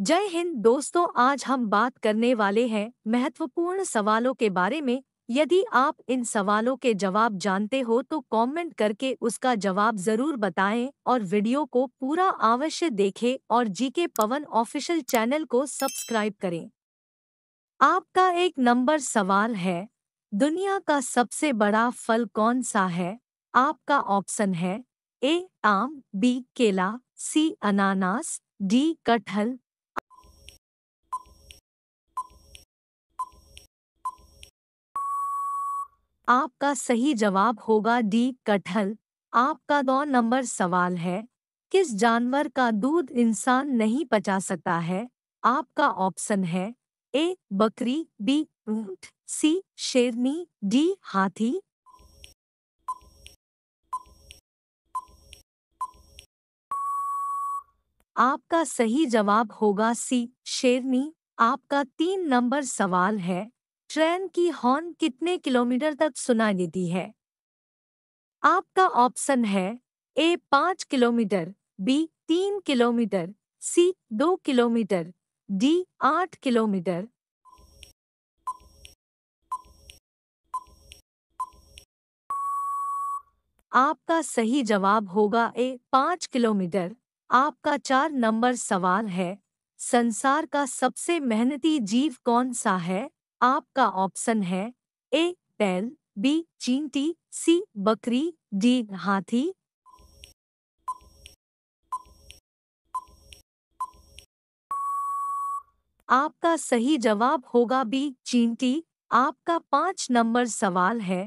जय हिंद दोस्तों आज हम बात करने वाले हैं महत्वपूर्ण सवालों के बारे में यदि आप इन सवालों के जवाब जानते हो तो कमेंट करके उसका जवाब जरूर बताएं और वीडियो को पूरा अवश्य देखें और जीके पवन ऑफिशियल चैनल को सब्सक्राइब करें आपका एक नंबर सवाल है दुनिया का सबसे बड़ा फल कौन सा है आपका ऑप्शन है ए आम बी केला सी अनानास डी कटहल आपका सही जवाब होगा डी कटहल आपका दो नंबर सवाल है किस जानवर का दूध इंसान नहीं पचा सकता है आपका ऑप्शन है ए बकरी बी ऊंट सी शेरनी डी हाथी आपका सही जवाब होगा सी शेरनी आपका तीन नंबर सवाल है ट्रेन की हॉर्न कितने किलोमीटर तक सुनाई देती है आपका ऑप्शन है ए पाँच किलोमीटर बी तीन किलोमीटर सी दो किलोमीटर डी आठ किलोमीटर आपका सही जवाब होगा ए पाँच किलोमीटर आपका चार नंबर सवाल है संसार का सबसे मेहनती जीव कौन सा है आपका ऑप्शन है ए बैल बी चींटी सी बकरी डी हाथी आपका सही जवाब होगा बी चींटी आपका पांच नंबर सवाल है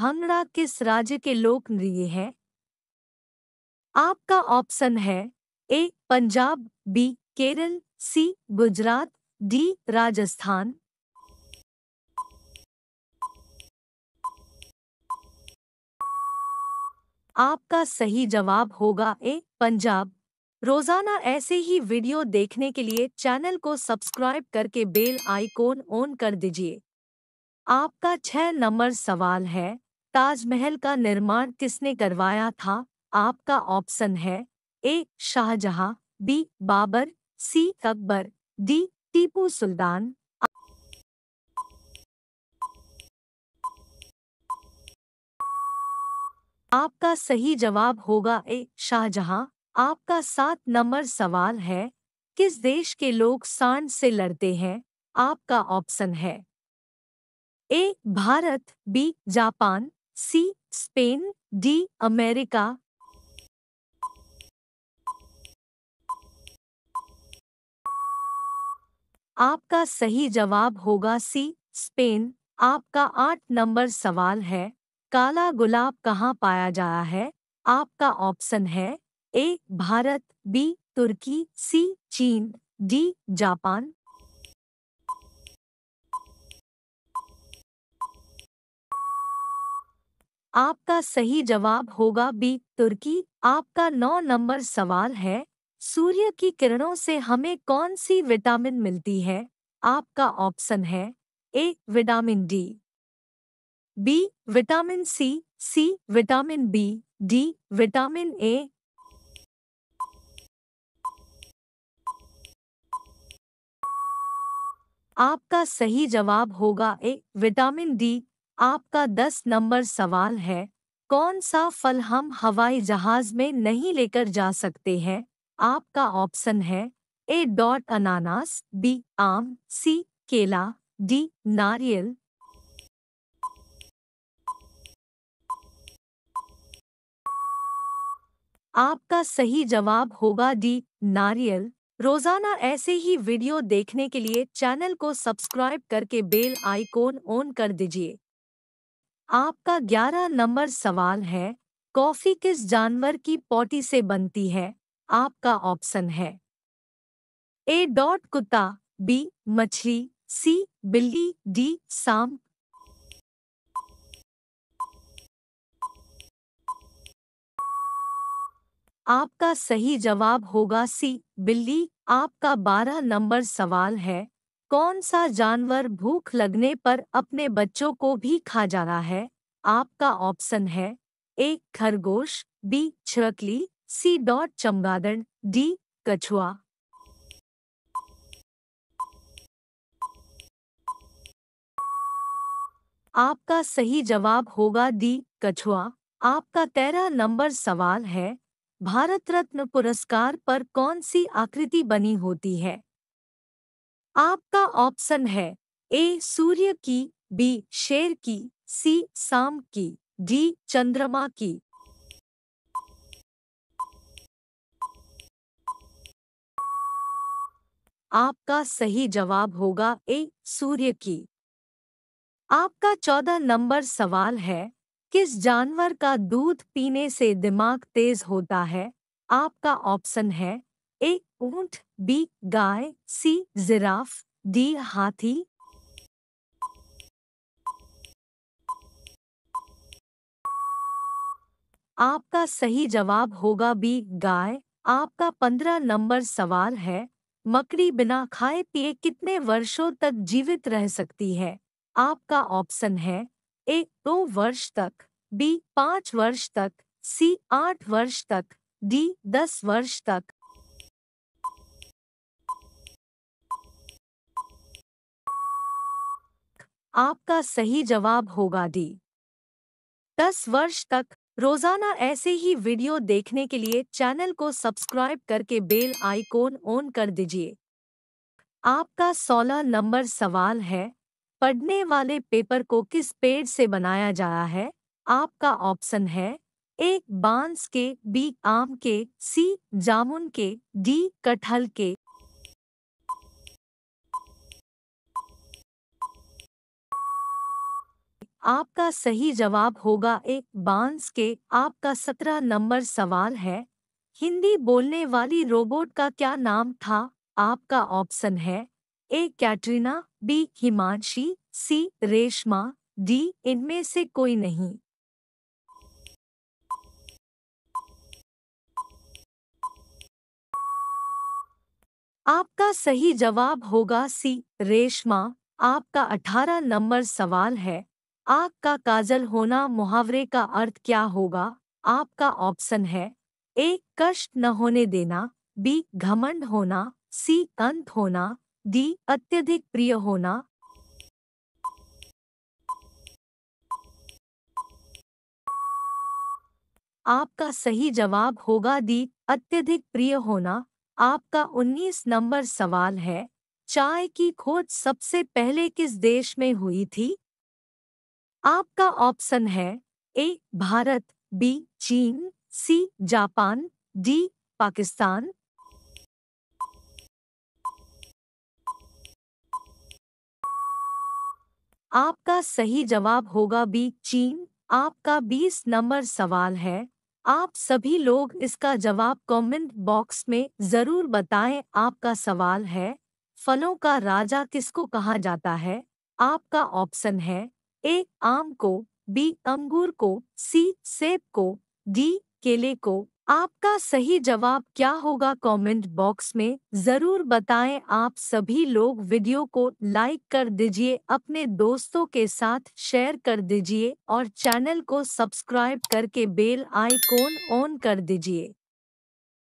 भंगड़ा किस राज्य के नृत्य है आपका ऑप्शन है A Punjab B Kerala C Gujarat D Rajasthan आपका सही जवाब होगा ए पंजाब रोजाना ऐसे ही वीडियो देखने के लिए चैनल को सब्सक्राइब करके बेल आइकॉन ऑन कर दीजिए आपका छह नंबर सवाल है ताजमहल का निर्माण किसने करवाया था आपका ऑप्शन है A Shahjahan B Babur C Akbar D Tipu Sultan आपका सही जवाब होगा ए शाहजहां आपका सात नंबर सवाल है किस देश के लोग सांड से लड़ते हैं आपका ऑप्शन है A Bharat B Japan C Spain D America आपका सही जवाब होगा सी स्पेन आपका आठ नंबर सवाल है काला गुलाब कहाँ पाया जाया है आपका ऑप्शन है ए भारत बी तुर्की सी चीन डी जापान आपका सही जवाब होगा बी तुर्की आपका नौ नंबर सवाल है सूर्य की किरणों से हमें कौन सी विटामिन मिलती है आपका ऑप्शन है A vitamin D B vitamin C C vitamin B D vitamin A आपका सही जवाब होगा ए विटामिन डी आपका दस नंबर सवाल है कौन सा फल हम हवाई जहाज में नहीं लेकर जा सकते हैं आपका ऑप्शन है ए डॉट अनानास बी आम सी केला डी नारियल आपका सही जवाब होगा डी नारियल रोजाना ऐसे ही वीडियो देखने के लिए चैनल को सब्सक्राइब करके बेल आइकॉन ऑन कर दीजिए आपका ग्यारह नंबर सवाल है कॉफी किस जानवर की पॉटी से बनती है आपका ऑप्शन है ए डॉट कुत्ता बी मछली सी बिल्ली डी सांप आपका सही जवाब होगा सी बिल्ली आपका बारह नंबर सवाल है कौन सा जानवर भूख लगने पर अपने बच्चों को भी खा जा रहा है आपका ऑप्शन है ए खरगोश बी छरकली सी डॉट चमगादड़ डी कछुआ आपका सही जवाब होगा डी कछुआ आपका तेरह नंबर सवाल है भारत रत्न पुरस्कार पर कौन सी आकृति बनी होती है आपका ऑप्शन है ए सूर्य की बी शेर की सी साम की डी चंद्रमा की आपका सही जवाब होगा ए सूर्य की आपका चौदह नंबर सवाल है किस जानवर का दूध पीने से दिमाग तेज होता है आपका ऑप्शन है ए ऊंट बी गाय सी जिराफ डी हाथी आपका सही जवाब होगा बी गाय आपका पंद्रह नंबर सवाल है मकड़ी बिना खाए पिए कितने वर्षों तक जीवित रह सकती है आपका ऑप्शन है ए दो वर्ष तक बी पाँच वर्ष तक सी आठ वर्ष तक डी दस वर्ष तक आपका सही जवाब होगा डी दस वर्ष तक रोजाना ऐसे ही वीडियो देखने के लिए चैनल को सब्सक्राइब करके बेल आइकॉन ऑन कर दीजिए आपका सोलह नंबर सवाल है पढ़ने वाले पेपर को किस पेड़ से बनाया जाया है आपका ऑप्शन है एक बांस के बी आम के सी जामुन के डी कटहल के आपका सही जवाब होगा एक बांस के आपका सत्रह नंबर सवाल है हिंदी बोलने वाली रोबोट का क्या नाम था आपका ऑप्शन है A Katrina B Himanshi C Reshma D इनमें से कोई नहीं आपका सही जवाब होगा सी रेशमा आपका अठारह नंबर सवाल है आग का काजल होना मुहावरे का अर्थ क्या होगा आपका ऑप्शन है ए कष्ट न होने देना बी घमंड होना सी अंत होना डी अत्यधिक प्रिय होना आपका सही जवाब होगा दी अत्यधिक प्रिय होना आपका 19 नंबर सवाल है चाय की खोज सबसे पहले किस देश में हुई थी आपका ऑप्शन है ए भारत बी चीन सी जापान डी पाकिस्तान आपका सही जवाब होगा बी चीन आपका 20 नंबर सवाल है आप सभी लोग इसका जवाब कमेंट बॉक्स में ज़रूर बताएं आपका सवाल है फलों का राजा किसको कहा जाता है आपका ऑप्शन है ए आम को बी अंगूर को सी सेब को डी केले को आपका सही जवाब क्या होगा कमेंट बॉक्स में ज़रूर बताएं आप सभी लोग वीडियो को लाइक कर दीजिए अपने दोस्तों के साथ शेयर कर दीजिए और चैनल को सब्सक्राइब करके बेल आइकॉन ऑन कर दीजिए